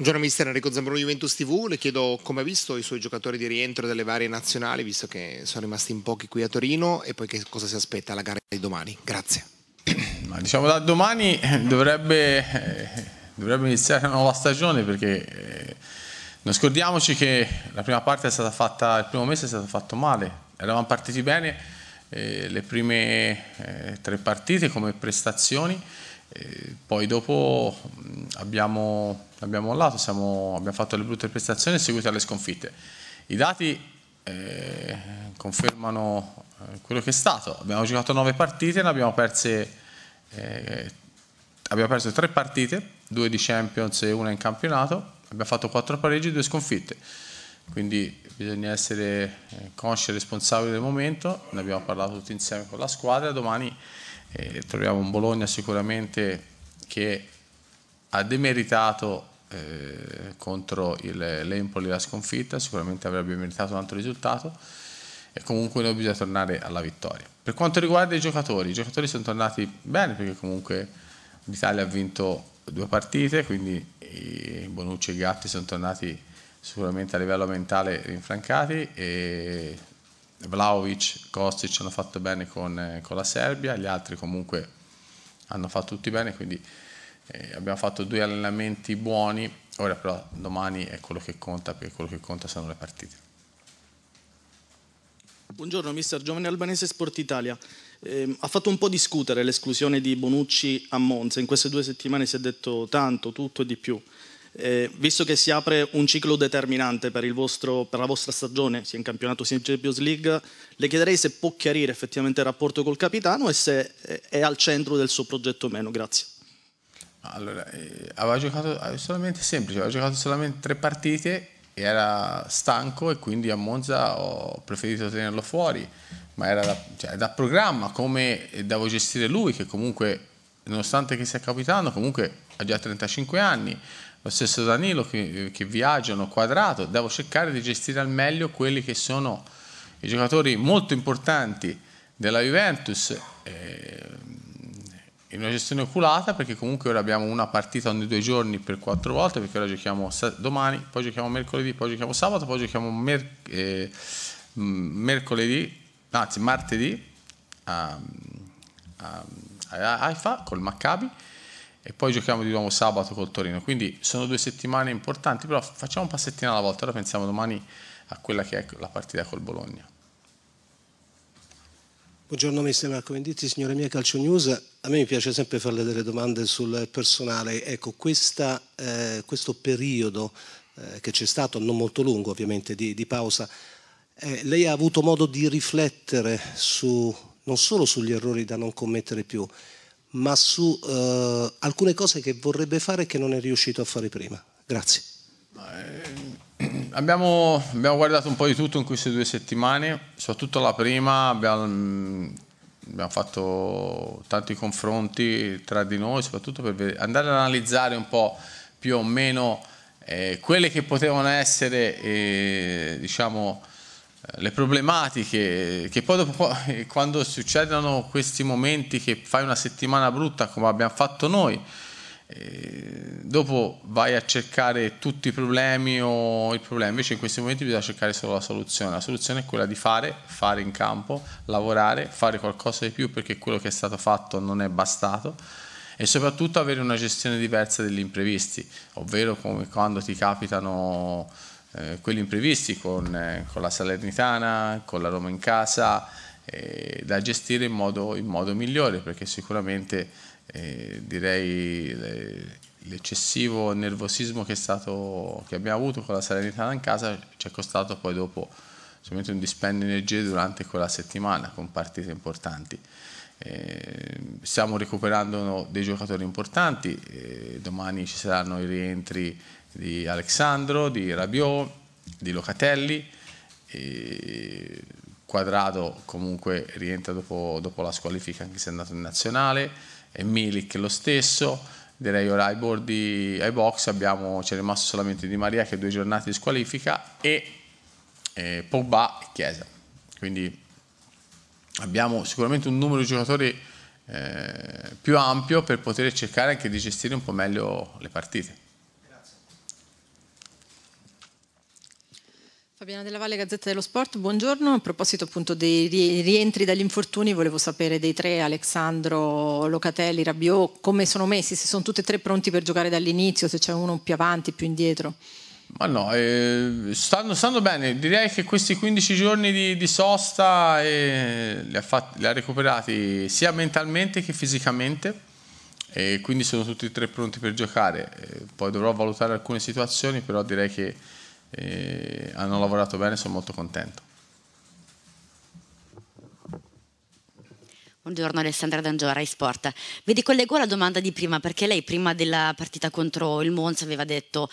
Buongiorno mister Enrico Zambroni Juventus TV, le chiedo come ha visto i suoi giocatori di rientro delle varie nazionali, visto che sono rimasti in pochi qui a Torino e poi che cosa si aspetta alla gara di domani. Grazie. Ma diciamo da domani eh, dovrebbe, eh, dovrebbe iniziare una nuova stagione perché eh, non scordiamoci che la prima parte è stata fatta, il primo mese è stato fatto male, eravamo partiti bene eh, le prime eh, tre partite come prestazioni poi dopo mm, abbiamo, abbiamo mollato, siamo, abbiamo fatto le brutte prestazioni seguite alle sconfitte. I dati eh, confermano eh, quello che è stato. Abbiamo giocato 9 partite, ne abbiamo perse eh, abbiamo perso 3 partite, 2 di Champions e una in campionato, abbiamo fatto 4 pareggi e 2 sconfitte. Quindi bisogna essere eh, consci e responsabili del momento, ne abbiamo parlato tutti insieme con la squadra, domani eh, troviamo un Bologna sicuramente che ha demeritato eh, contro l'Empoli la sconfitta, sicuramente avrebbe meritato un altro risultato e comunque noi bisogna tornare alla vittoria. Per quanto riguarda i giocatori, i giocatori sono tornati bene perché comunque l'Italia ha vinto due partite, quindi Bonucci e i Gatti sono tornati sicuramente a livello mentale rinfrancati e Vlaovic, Kostic hanno fatto bene con, eh, con la Serbia, gli altri comunque hanno fatto tutti bene, quindi eh, abbiamo fatto due allenamenti buoni, ora però domani è quello che conta, perché quello che conta sono le partite. Buongiorno mister Giovane Albanese Sport Italia. Eh, ha fatto un po' discutere l'esclusione di Bonucci a Monza, in queste due settimane si è detto tanto, tutto e di più. Eh, visto che si apre un ciclo determinante per, vostro, per la vostra stagione, sia in campionato sia in Champions League, le chiederei se può chiarire effettivamente il rapporto col capitano e se eh, è al centro del suo progetto o meno. Grazie. Allora, eh, aveva giocato eh, solamente semplice, aveva giocato solamente tre partite e era stanco e quindi a Monza ho preferito tenerlo fuori, ma era da, cioè, da programma come devo gestire lui che comunque, nonostante che sia capitano, comunque ha già 35 anni lo stesso Danilo che, che viaggiano quadrato, devo cercare di gestire al meglio quelli che sono i giocatori molto importanti della Juventus eh, in una gestione oculata perché comunque ora abbiamo una partita ogni due giorni per quattro volte perché ora giochiamo domani, poi giochiamo mercoledì, poi giochiamo sabato, poi giochiamo mer eh, mercoledì, anzi martedì a, a, a Haifa col Maccabi e poi giochiamo di nuovo sabato col Torino. Quindi sono due settimane importanti, però facciamo un passettino alla volta, ora pensiamo domani a quella che è la partita col Bologna. Buongiorno mister Marco Venditti, signore mia Calcio News. A me piace sempre farle delle domande sul personale. Ecco, questa, eh, questo periodo eh, che c'è stato, non molto lungo ovviamente, di, di pausa, eh, lei ha avuto modo di riflettere su, non solo sugli errori da non commettere più, ma su eh, alcune cose che vorrebbe fare e che non è riuscito a fare prima. Grazie. Eh, abbiamo, abbiamo, guardato un po' di tutto in queste due settimane, soprattutto la prima abbiamo, mm, abbiamo fatto tanti confronti tra di noi, soprattutto per andare ad analizzare un po' più o meno eh, quelle che potevano essere eh, diciamo, eh, le problematiche che poi dopo, eh, quando succedono questi momenti che fai una settimana brutta come abbiamo fatto noi eh, dopo vai a cercare tutti i problemi o il problema invece in questi momenti bisogna cercare solo la soluzione la soluzione è quella di fare fare in campo lavorare fare qualcosa di più perché quello che è stato fatto non è bastato e soprattutto avere una gestione diversa degli imprevisti ovvero come quando ti capitano eh, quelli imprevisti con, eh, con, la Salernitana, con la Roma in casa, eh, da gestire in modo, in modo, migliore perché sicuramente eh, direi l'eccessivo nervosismo che, stato, che, abbiamo avuto con la Salernitana in casa ci è costato poi dopo un dispendio di energie durante quella settimana con partite importanti. Eh, stiamo recuperando dei giocatori importanti, domani ci saranno i rientri di Alessandro, di Rabiot, di Locatelli. E Quadrado comunque rientra dopo, dopo, la squalifica anche se è andato in nazionale e Milik lo stesso direi ora ai bordi ai box abbiamo, c'è rimasto solamente Di Maria che due giornate di squalifica e eh, Pogba e Chiesa quindi abbiamo sicuramente un numero di giocatori eh, più ampio per poter cercare anche di gestire un po' meglio le partite Fabiana Della Valle, Gazzetta dello Sport, buongiorno. A proposito appunto dei rientri dagli infortuni, volevo sapere dei tre, Alessandro, Locatelli, Rabiot, come sono messi, se sono tutti e tre pronti per giocare dall'inizio, se c'è uno più avanti, più indietro. Ma no, eh, stanno, stanno, bene, direi che questi 15 giorni di, di sosta eh, li, ha fatti, li, ha recuperati sia mentalmente che fisicamente, eh, quindi sono tutti e tre pronti per giocare. Eh, poi dovrò valutare alcune situazioni, però direi che e hanno lavorato bene, e sono molto contento. Buongiorno Alessandra D'Angiora, Sport. Vi ricollego alla domanda di prima perché lei prima della partita contro il Monza aveva detto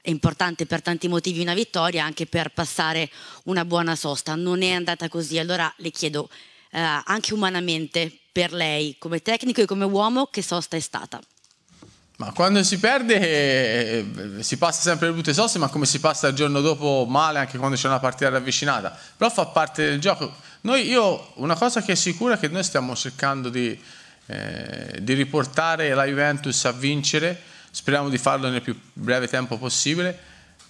è importante per tanti motivi una vittoria anche per passare una buona sosta. Non è andata così, allora le chiedo eh, anche umanamente per lei come tecnico e come uomo che sosta è stata? Ma quando si perde eh, eh, si passa sempre le brutte sosse, ma come si passa il giorno dopo male anche quando c'è una partita ravvicinata. Però fa parte del gioco. Noi, io, una cosa che è sicura è che noi stiamo cercando di, eh, di riportare la Juventus a vincere, speriamo di farlo nel più breve tempo possibile,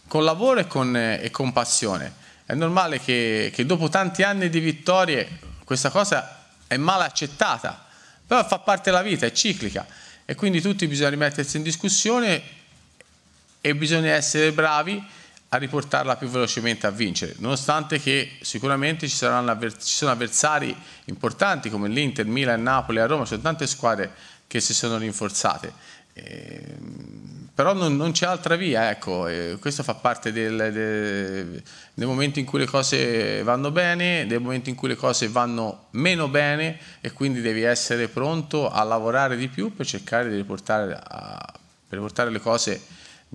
con lavoro e con, eh, e con passione. È normale che, che dopo tanti anni di vittorie questa cosa è mal accettata, però fa parte della vita, è ciclica. E quindi tutti bisogna rimettersi in discussione e bisogna essere bravi a riportarla più velocemente a vincere, nonostante che sicuramente ci, saranno avver ci sono avversari importanti come l'Inter, Milan, Napoli, a Roma, ci sono tante squadre che si sono rinforzate Ehm, però non, non, c'è altra via, ecco, questo fa parte del, del, del, momento in cui le cose vanno bene, del momento in cui le cose vanno meno bene e quindi devi essere pronto a lavorare di più per cercare di riportare, a, per riportare le cose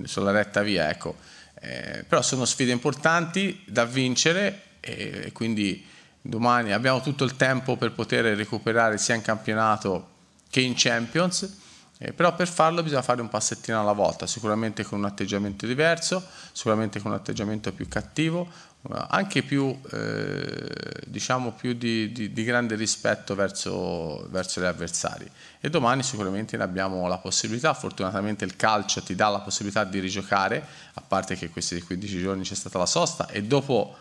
sulla retta via, ecco. Eh, però sono sfide importanti da vincere e, e quindi domani abbiamo tutto il tempo per poter recuperare sia in campionato che in Champions eh, però per farlo bisogna fare un passettino alla volta, sicuramente con un atteggiamento diverso, sicuramente con un atteggiamento più cattivo, eh, anche più, eh, diciamo più di, di, di, grande rispetto verso, verso gli avversari. E domani sicuramente ne abbiamo la possibilità, fortunatamente il calcio ti dà la possibilità di rigiocare, a parte che questi 15 giorni c'è stata la sosta e dopo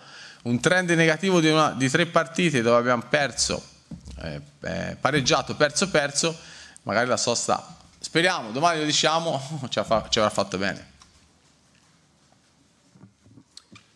un trend negativo di, una, di tre partite dove abbiamo perso, eh, eh pareggiato, perso, perso, magari la sosta Speriamo, domani lo diciamo, ci avrà fatto bene.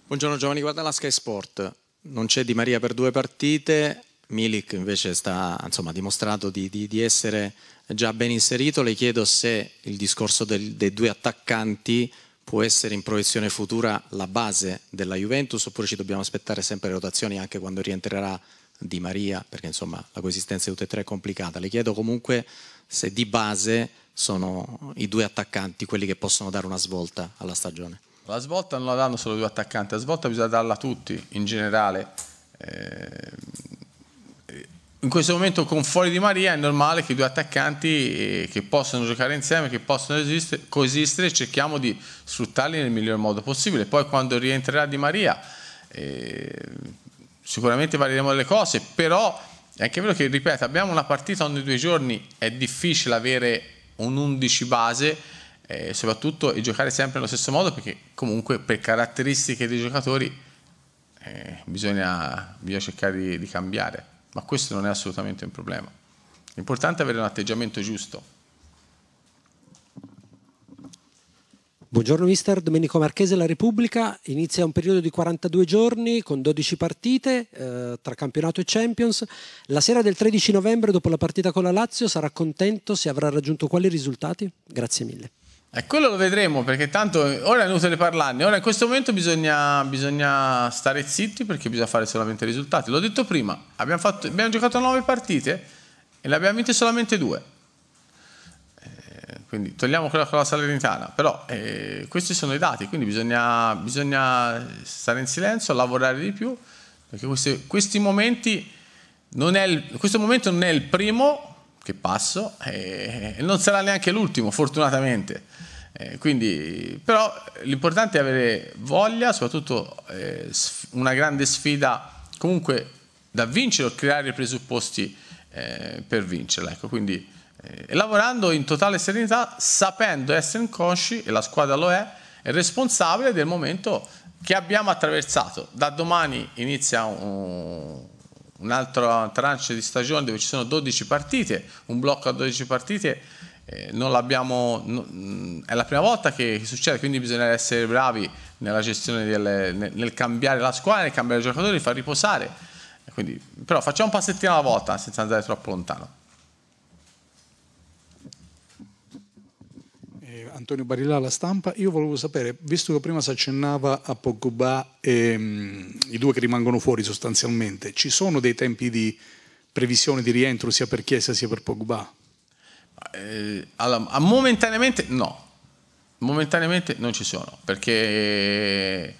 Buongiorno Giovanni guarda la Sky Sport. Non c'è Di Maria per due partite, Milik invece sta, insomma, dimostrato di, di, di, essere già ben inserito. Le chiedo se il discorso del, dei due attaccanti può essere in proiezione futura la base della Juventus oppure ci dobbiamo aspettare sempre le rotazioni anche quando rientrerà Di Maria, perché insomma la coesistenza di tutte e tre è complicata. Le chiedo comunque se di base sono i due attaccanti quelli che possono dare una svolta alla stagione. La svolta non la danno solo due attaccanti, la svolta bisogna darla a tutti in generale. Eh, in questo momento con Fuori di Maria è normale che i due attaccanti eh, che possono giocare insieme, che possono coesistere, cerchiamo di sfruttarli nel miglior modo possibile. Poi quando rientrerà Di Maria eh, sicuramente varieremo delle cose, però è anche vero che, ripeto, abbiamo una partita ogni due giorni, è difficile avere un 11 base, eh, soprattutto e giocare sempre nello stesso modo, perché comunque per caratteristiche dei giocatori eh, bisogna, bisogna, cercare di, di cambiare, ma questo non è assolutamente un problema. L'importante è avere un atteggiamento giusto. Buongiorno mister, Domenico Marchese, La Repubblica, inizia un periodo di 42 giorni con 12 partite eh, tra campionato e Champions. La sera del 13 novembre dopo la partita con la Lazio sarà contento se avrà raggiunto quali risultati? Grazie mille. E eh, quello lo vedremo perché tanto eh, ora è inutile parlarne, ora in questo momento bisogna, bisogna stare zitti perché bisogna fare solamente risultati. L'ho detto prima, abbiamo, fatto, abbiamo giocato 9 partite e le abbiamo vinte solamente 2 quindi togliamo quella con la Salernitana, però eh, questi sono i dati, quindi bisogna, bisogna, stare in silenzio, lavorare di più, perché questi, questi momenti non è il, questo momento non è il primo che passo e, eh, e non sarà neanche l'ultimo, fortunatamente. Eh, quindi, però l'importante è avere voglia, soprattutto eh, una grande sfida comunque da vincere o creare i presupposti eh, per vincerla. Ecco, quindi eh, e lavorando in totale serenità, sapendo essere inconsci, e la squadra lo è, è responsabile del momento che abbiamo attraversato. Da domani inizia un, altro tranche di stagione dove ci sono 12 partite, un blocco a 12 partite. Eh, non l'abbiamo, no, mm, è la prima volta che succede, quindi bisogna essere bravi nella gestione del, nel, nel cambiare la squadra, nel cambiare i giocatori, far riposare. Quindi, però facciamo un passettino alla volta senza andare troppo lontano. Antonio Barilla alla stampa, io volevo sapere, visto che prima si accennava a Pogba e um, i due che rimangono fuori sostanzialmente, ci sono dei tempi di previsione di rientro sia per Chiesa sia per Pogba? Eh, allora, momentaneamente no, momentaneamente non ci sono, perché eh,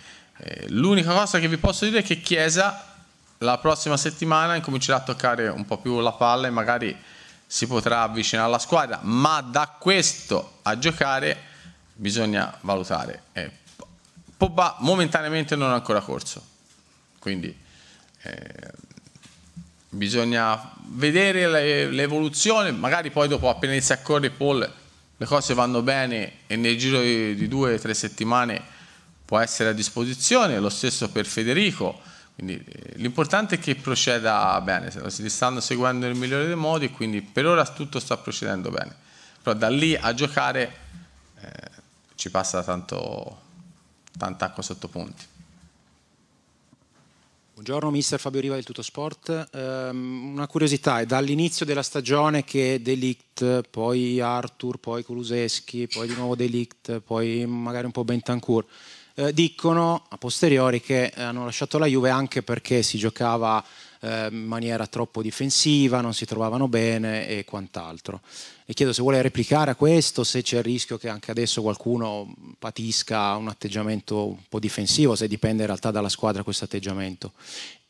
l'unica cosa che vi posso dire è che Chiesa la prossima settimana incomincerà a toccare un po' più la palla e magari si potrà avvicinare alla squadra, ma da questo a giocare bisogna valutare. Eh, Pogba momentaneamente non ha ancora corso, quindi eh, bisogna vedere l'evoluzione, magari poi dopo appena inizia a correre Paul le cose vanno bene e nel giro di, di due o tre settimane può essere a disposizione, lo stesso per Federico quindi eh, l'importante è che proceda bene, si stanno seguendo nel migliore dei modi, quindi per ora tutto sta procedendo bene. Però da lì a giocare eh, ci passa tanto, tanta acqua sotto punti. Buongiorno mister Fabio Riva del Tutto Sport. Um, ehm, una curiosità, è dall'inizio della stagione che Delict, poi Arthur, poi Kuluseschi, poi di nuovo Delict, poi magari un po' Bentancur eh, dicono a posteriori che hanno lasciato la Juve anche perché si giocava eh, in maniera troppo difensiva, non si trovavano bene e quant'altro. Le chiedo se vuole replicare a questo, se c'è il rischio che anche adesso qualcuno patisca un atteggiamento un po' difensivo, se dipende in realtà dalla squadra questo atteggiamento.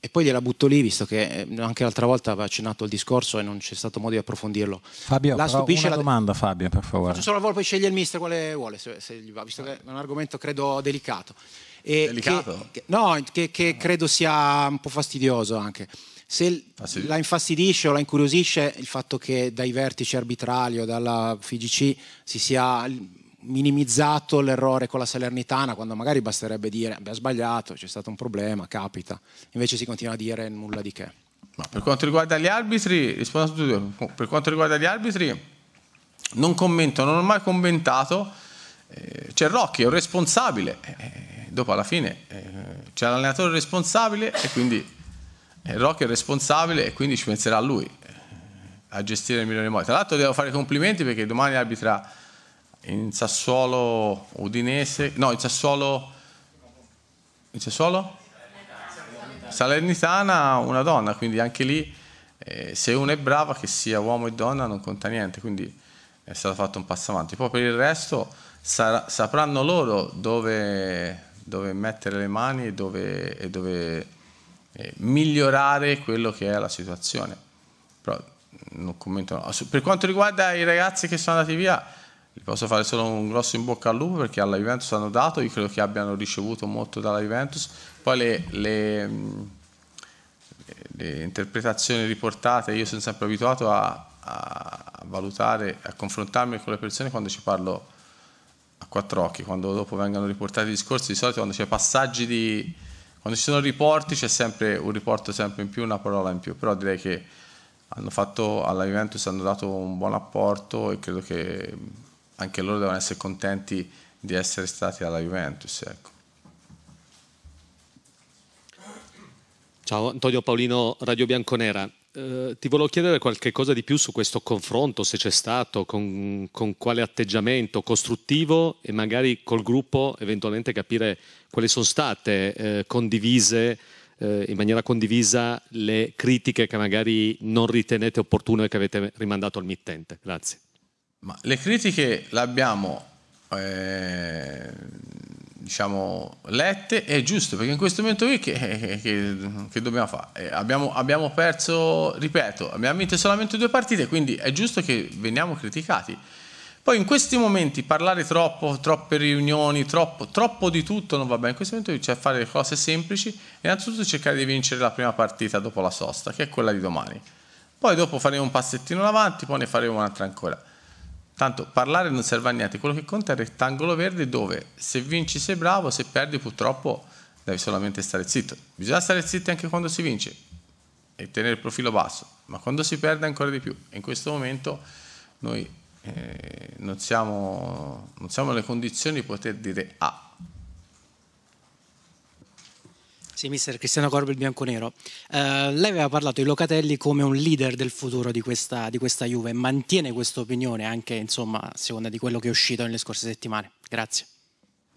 E poi gliela butto lì, visto che eh, anche l'altra volta aveva accennato il discorso e non c'è stato modo di approfondirlo. Fabio, la stupisce una la... domanda Fabio, per favore. Faccio solo la voi, poi sceglie il mister quale vuole, se, se gli va, visto che è un argomento credo delicato. Delicato. Che, no, che, che credo sia un po' fastidioso anche se ah, la infastidisce o la incuriosisce il fatto che dai vertici arbitrali o dalla FIGC si sia minimizzato l'errore con la Salernitana quando magari basterebbe dire abbiamo sbagliato, c'è stato un problema, capita, invece si continua a dire nulla di che. Ma per quanto riguarda gli arbitri, rispondo a tutti, per quanto riguarda gli arbitri non commento, non ho mai commentato eh, c'è Rocchi, è un responsabile, eh, eh dopo alla fine eh, c'è l'allenatore responsabile e quindi eh, Rocchi è responsabile e quindi ci penserà lui a gestire il Milan Mori. Tra l'altro devo fare complimenti perché domani arbitra in Sassuolo Udinese, no in Sassuolo... In Sassuolo? Salernitana una donna, quindi anche lì eh, se uno è brava che sia uomo e donna non conta niente, quindi è stato fatto un passo avanti. Poi per il resto sarà, sapranno loro dove, dove, mettere le mani e dove, e dove eh, migliorare quello che è la situazione. Però mm, non commento. Per quanto riguarda i ragazzi che sono andati via, gli posso fare solo un grosso in bocca al lupo perché alla Juventus hanno dato, io credo che abbiano ricevuto molto dalla Juventus. Poi le, le, mm, le interpretazioni riportate, io sono sempre abituato a a valutare, a confrontarmi con le persone quando ci parlo a quattro occhi, quando dopo vengono riportati i discorsi, di solito quando c'è passaggi di... quando ci sono riporti c'è sempre un riporto sempre in più, una parola in più, però direi che hanno fatto alla Juventus hanno dato un buon apporto e credo che anche loro devono essere contenti di essere stati alla Juventus. Ecco. Ciao Antonio Paolino, Radio Bianconera. Eh, ti volevo chiedere qualche cosa di più su questo confronto, se c'è stato, con, con quale atteggiamento costruttivo e magari col gruppo eventualmente capire quali sono state eh, condivise eh, in maniera condivisa le critiche che magari non ritenete opportune e che avete rimandato al mittente. Grazie. Ma le critiche le abbiamo eh, diciamo, lette è giusto perché in questo momento qui che, che, che, dobbiamo fare? Eh, abbiamo, abbiamo, perso, ripeto, abbiamo vinto solamente due partite, quindi è giusto che veniamo criticati. Poi in questi momenti parlare troppo, troppe riunioni, troppo, troppo di tutto non va bene. In questo momento c'è fare le cose semplici, innanzitutto cercare di vincere la prima partita dopo la sosta, che è quella di domani. Poi dopo faremo un passettino avanti, poi ne faremo un'altra ancora. Tanto parlare non serve a niente, quello che conta è il rettangolo verde dove se vinci sei bravo, se perdi purtroppo devi solamente stare zitto. Bisogna stare zitti anche quando si vince e tenere il profilo basso, ma quando si perde ancora di più. in questo momento noi eh, non, siamo, non siamo nelle condizioni di poter dire Ah, Sì, mister Cristiano Corbi, il bianconero. Eh, lei aveva parlato di Locatelli come un leader del futuro di questa, di questa Juve. Mantiene questa opinione anche, insomma, a seconda di quello che è uscito nelle scorse settimane? Grazie.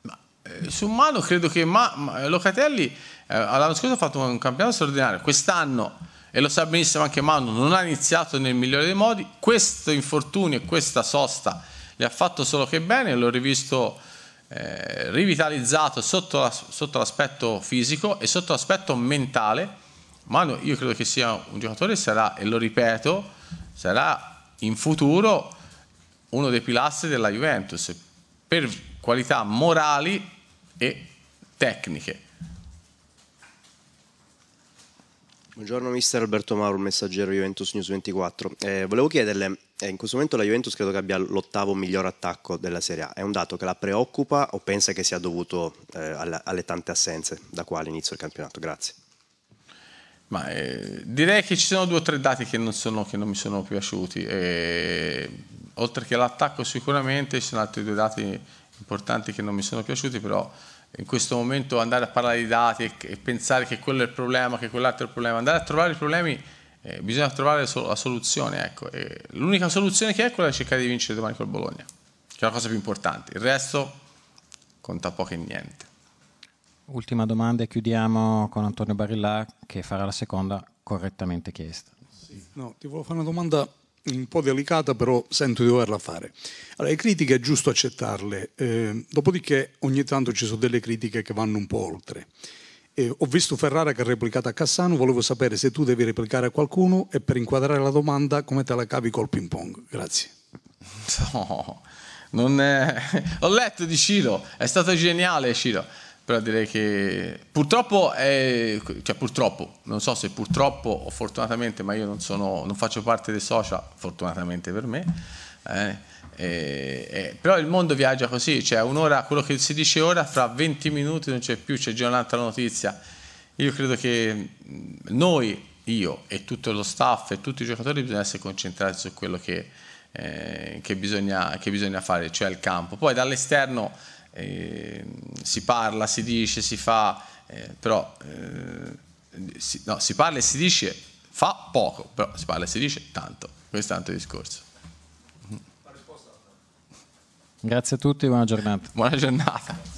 Ma, eh, su Mano credo che ma, ma, eh, Locatelli eh, l'anno scorso ha fatto un campionato straordinario. Quest'anno e lo sa benissimo anche Mano, non ha iniziato nel migliore dei modi, questo infortunio e questa sosta le ha fatto solo che bene, l'ho rivisto eh, rivitalizzato sotto, la, sotto l'aspetto fisico e sotto l'aspetto mentale. Manu, io credo che sia un giocatore, sarà, e lo ripeto, sarà in futuro uno dei pilastri della Juventus per qualità morali e tecniche. Buongiorno mister Alberto Mauro, messaggero Juventus News 24. Eh, volevo chiederle, eh, in questo momento la Juventus credo che abbia l'ottavo miglior attacco della Serie A. È un dato che la preoccupa o pensa che sia dovuto eh, alla, alle tante assenze da qua all'inizio del campionato? Grazie. Ma, eh, direi che ci sono due o tre dati che non, sono, che non mi sono piaciuti. E, eh, oltre che l'attacco sicuramente ci sono altri due dati importanti che non mi sono piaciuti, però in questo momento andare a parlare di dati e, e pensare che quello è il problema, che quell'altro è il problema, andare a trovare i problemi eh, bisogna trovare la soluzione. Ecco. l'unica soluzione che è quella di cercare di vincere domani col Bologna, che è la cosa più importante. Il resto conta poco e niente. Ultima domanda e chiudiamo con Antonio Barillà che farà la seconda correttamente chiesta. Sì. No, ti volevo fare una domanda un po' delicata, però sento di doverla fare. Allora, le critiche è giusto accettarle, eh, dopodiché ogni tanto ci sono delle critiche che vanno un po' oltre. Eh, ho visto Ferrara che ha replicato a Cassano, volevo sapere se tu devi replicare a qualcuno e per inquadrare la domanda come te la cavi col ping pong. Grazie. No, non è... ho letto di Ciro, è stato geniale Ciro, però direi che purtroppo, è... cioè purtroppo, non so se purtroppo o fortunatamente, ma io non, sono... non faccio parte dei social, fortunatamente per me. Eh eh, eh, però il mondo viaggia così, cioè un'ora, quello che si dice ora, fra 20 minuti non c'è più, c'è già un'altra notizia. Io credo che mm, noi, io e tutto lo staff e tutti i giocatori bisogna essere concentrati su quello che, eh, che, bisogna, che bisogna, fare, cioè il campo. Poi dall'esterno eh, si parla, si dice, si fa, eh, però eh, si, no, si parla e si dice fa poco, però si parla e si dice tanto. Questo è tanto discorso. Grazie a tutti, buona giornata. Buona giornata.